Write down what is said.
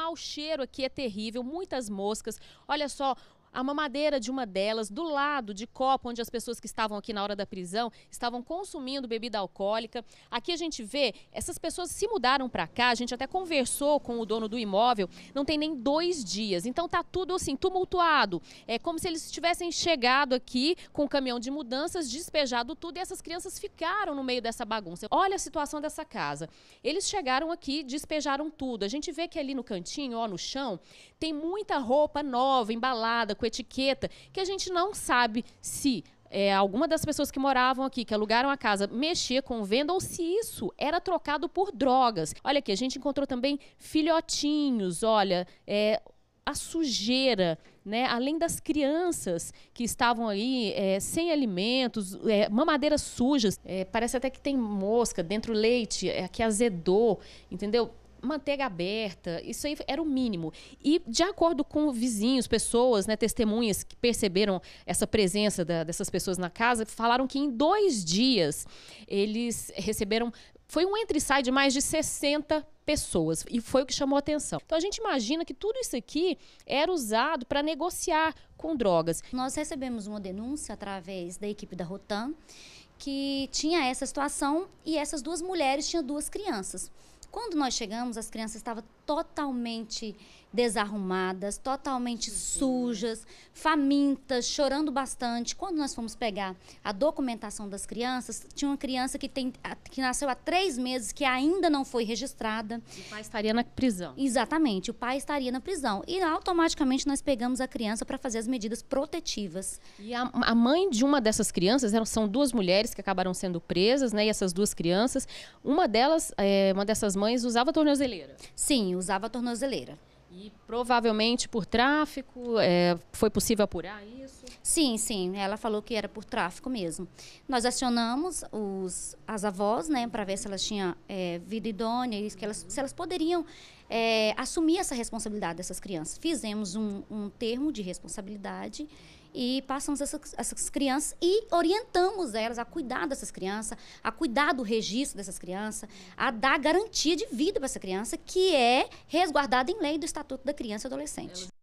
mau cheiro aqui é terrível, muitas moscas. Olha só, a mamadeira de uma delas do lado de copo onde as pessoas que estavam aqui na hora da prisão estavam consumindo bebida alcoólica. Aqui a gente vê essas pessoas se mudaram para cá. A gente até conversou com o dono do imóvel. Não tem nem dois dias, então tá tudo assim tumultuado. É como se eles tivessem chegado aqui com o um caminhão de mudanças, despejado tudo e essas crianças ficaram no meio dessa bagunça. Olha a situação dessa casa. Eles chegaram aqui, despejaram tudo. A gente vê que ali no cantinho, ó, no chão, tem muita roupa nova, embalada com etiqueta, que a gente não sabe se é, alguma das pessoas que moravam aqui, que alugaram a casa, mexia com venda ou se isso era trocado por drogas. Olha aqui, a gente encontrou também filhotinhos, olha, é, a sujeira, né? Além das crianças que estavam aí é, sem alimentos, é, mamadeiras sujas, é, parece até que tem mosca dentro do leite, é, que azedou, entendeu? manteiga aberta, isso aí era o mínimo. E de acordo com vizinhos, pessoas, né, testemunhas que perceberam essa presença da, dessas pessoas na casa, falaram que em dois dias eles receberam foi um entre e sai de mais de 60 pessoas e foi o que chamou a atenção. Então a gente imagina que tudo isso aqui era usado para negociar com drogas. Nós recebemos uma denúncia através da equipe da Rotan que tinha essa situação e essas duas mulheres tinham duas crianças. Quando nós chegamos, as crianças estavam totalmente desarrumadas, totalmente uhum. sujas, famintas, chorando bastante. Quando nós fomos pegar a documentação das crianças, tinha uma criança que, tem, que nasceu há três meses que ainda não foi registrada. O pai estaria na prisão. Exatamente, o pai estaria na prisão. E automaticamente nós pegamos a criança para fazer as medidas protetivas. E a, a mãe de uma dessas crianças, eram, são duas mulheres que acabaram sendo presas, né? E essas duas crianças, uma delas, é, uma dessas mães usava tornozeleira? Sim, usava tornozeleira. E provavelmente por tráfico, é, foi possível apurar isso? Sim, sim, ela falou que era por tráfico mesmo. Nós acionamos os, as avós, né, para ver se elas tinham é, vida idônea e que elas, se elas poderiam é, assumir essa responsabilidade dessas crianças. Fizemos um, um termo de responsabilidade e passamos essas, essas, crianças e orientamos elas a cuidar dessas crianças, a cuidar do registro dessas crianças, a dar garantia de vida para essa criança que é resguardada em lei do Estado Estatuto da Criança e Adolescente.